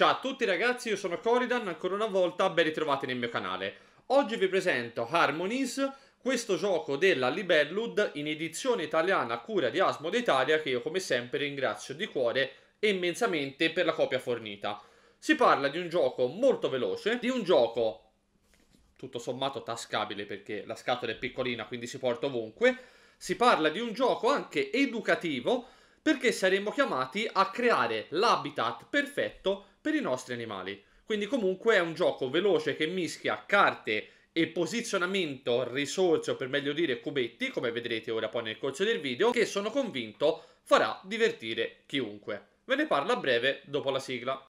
Ciao a tutti ragazzi, io sono Coridan, ancora una volta ben ritrovati nel mio canale. Oggi vi presento Harmonies, questo gioco della Libellud in edizione italiana a cura di Asmo d'Italia che io come sempre ringrazio di cuore e immensamente per la copia fornita. Si parla di un gioco molto veloce, di un gioco tutto sommato tascabile perché la scatola è piccolina quindi si porta ovunque, si parla di un gioco anche educativo perché saremmo chiamati a creare l'habitat perfetto per i nostri animali. Quindi comunque è un gioco veloce che mischia carte e posizionamento, risorse o per meglio dire cubetti, come vedrete ora poi nel corso del video, che sono convinto farà divertire chiunque. Ve ne parlo a breve dopo la sigla.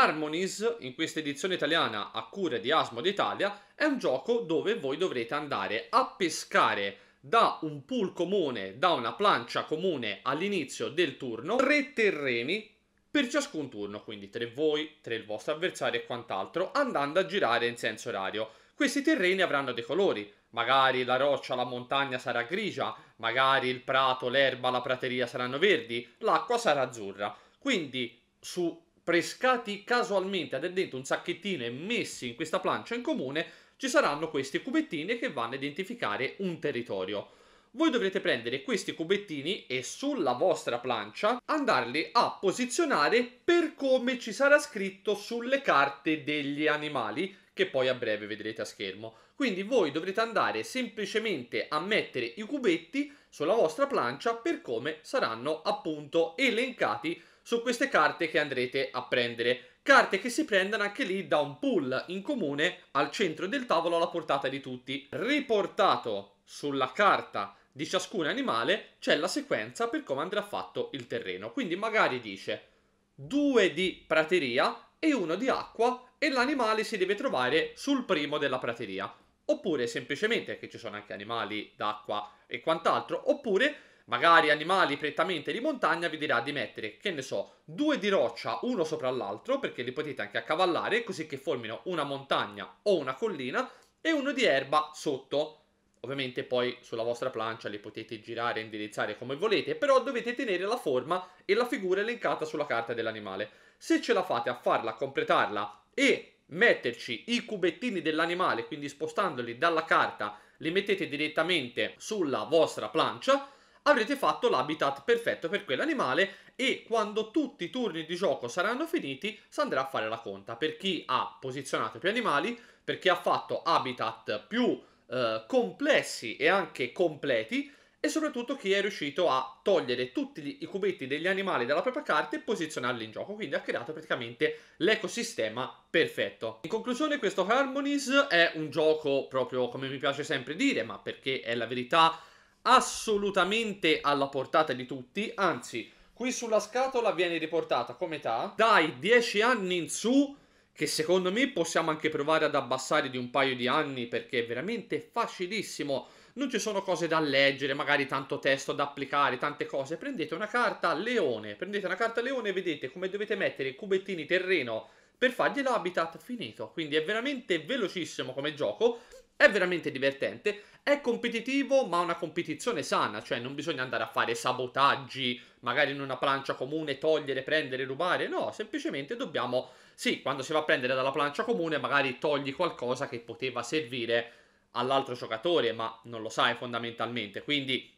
Harmonies, in questa edizione italiana a cura di Asmo d'Italia, è un gioco dove voi dovrete andare a pescare da un pool comune, da una plancia comune all'inizio del turno, tre terreni per ciascun turno, quindi tre voi, tre il vostro avversario e quant'altro, andando a girare in senso orario. Questi terreni avranno dei colori, magari la roccia, la montagna sarà grigia, magari il prato, l'erba, la prateria saranno verdi, l'acqua sarà azzurra. Quindi su prescati casualmente dentro un sacchettino e messi in questa plancia in comune, ci saranno questi cubettini che vanno a identificare un territorio. Voi dovrete prendere questi cubettini e sulla vostra plancia andarli a posizionare per come ci sarà scritto sulle carte degli animali che poi a breve vedrete a schermo. Quindi voi dovrete andare semplicemente a mettere i cubetti sulla vostra plancia per come saranno appunto elencati su queste carte che andrete a prendere. Carte che si prendono anche lì da un pool in comune al centro del tavolo alla portata di tutti. Riportato sulla carta di ciascun animale c'è la sequenza per come andrà fatto il terreno. Quindi magari dice due di prateria e uno di acqua e l'animale si deve trovare sul primo della prateria. Oppure semplicemente, che ci sono anche animali d'acqua e quant'altro, oppure magari animali prettamente di montagna, vi dirà di mettere, che ne so, due di roccia uno sopra l'altro, perché li potete anche accavallare, così che formino una montagna o una collina, e uno di erba sotto. Ovviamente poi sulla vostra plancia li potete girare e indirizzare come volete, però dovete tenere la forma e la figura elencata sulla carta dell'animale. Se ce la fate a farla, a completarla e metterci i cubettini dell'animale, quindi spostandoli dalla carta, li mettete direttamente sulla vostra plancia, avrete fatto l'habitat perfetto per quell'animale e quando tutti i turni di gioco saranno finiti si andrà a fare la conta per chi ha posizionato più animali, per chi ha fatto habitat più eh, complessi e anche completi e soprattutto chi è riuscito a togliere tutti i cubetti degli animali dalla propria carta e posizionarli in gioco, quindi ha creato praticamente l'ecosistema perfetto. In conclusione questo Harmonies è un gioco proprio come mi piace sempre dire, ma perché è la verità assolutamente alla portata di tutti, anzi, qui sulla scatola viene riportata come età dai 10 anni in su, che secondo me possiamo anche provare ad abbassare di un paio di anni perché è veramente facilissimo. Non ci sono cose da leggere, magari tanto testo da applicare, tante cose. Prendete una carta leone, prendete una carta leone e vedete come dovete mettere i cubettini terreno per fargli l'habitat finito. Quindi è veramente velocissimo come gioco è veramente divertente, è competitivo ma una competizione sana, cioè non bisogna andare a fare sabotaggi, magari in una plancia comune togliere, prendere, rubare, no, semplicemente dobbiamo, sì, quando si va a prendere dalla plancia comune magari togli qualcosa che poteva servire all'altro giocatore, ma non lo sai fondamentalmente, quindi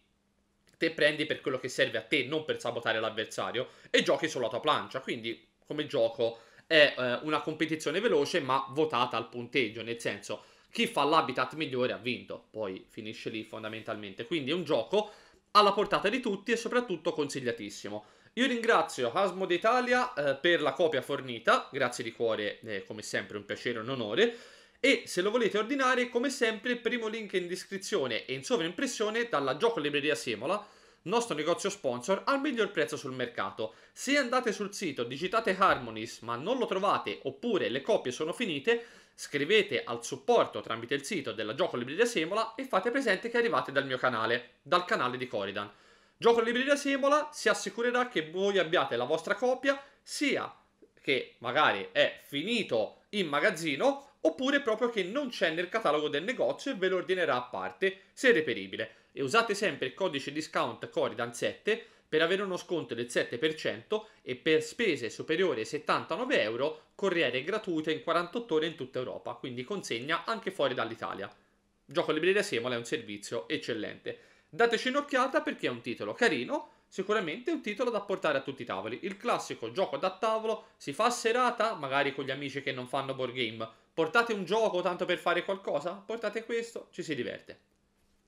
te prendi per quello che serve a te, non per sabotare l'avversario, e giochi sulla tua plancia, quindi come gioco è eh, una competizione veloce ma votata al punteggio, nel senso chi fa l'habitat migliore ha vinto, poi finisce lì fondamentalmente. Quindi è un gioco alla portata di tutti e soprattutto consigliatissimo. Io ringrazio Asmo d'Italia eh, per la copia fornita, grazie di cuore, eh, come sempre un piacere e un onore. E se lo volete ordinare, come sempre, il primo link in descrizione e in sovraimpressione dalla Gioco Libreria Semola nostro negozio sponsor al miglior prezzo sul mercato. Se andate sul sito, digitate Harmonies ma non lo trovate oppure le copie sono finite, scrivete al supporto tramite il sito della Gioco Libreria Semola e fate presente che arrivate dal mio canale, dal canale di Coridan. Gioco Libreria Semola si assicurerà che voi abbiate la vostra copia sia che magari è finito in magazzino oppure proprio che non c'è nel catalogo del negozio e ve lo ordinerà a parte se reperibile e usate sempre il codice discount Coridan7 per avere uno sconto del 7% e per spese superiori ai 79 euro corriere gratuita in 48 ore in tutta Europa, quindi consegna anche fuori dall'Italia. Gioco Libreria Semola è un servizio eccellente. Dateci un'occhiata perché è un titolo carino, sicuramente è un titolo da portare a tutti i tavoli. Il classico gioco da tavolo si fa a serata, magari con gli amici che non fanno board game. Portate un gioco tanto per fare qualcosa? Portate questo, ci si diverte.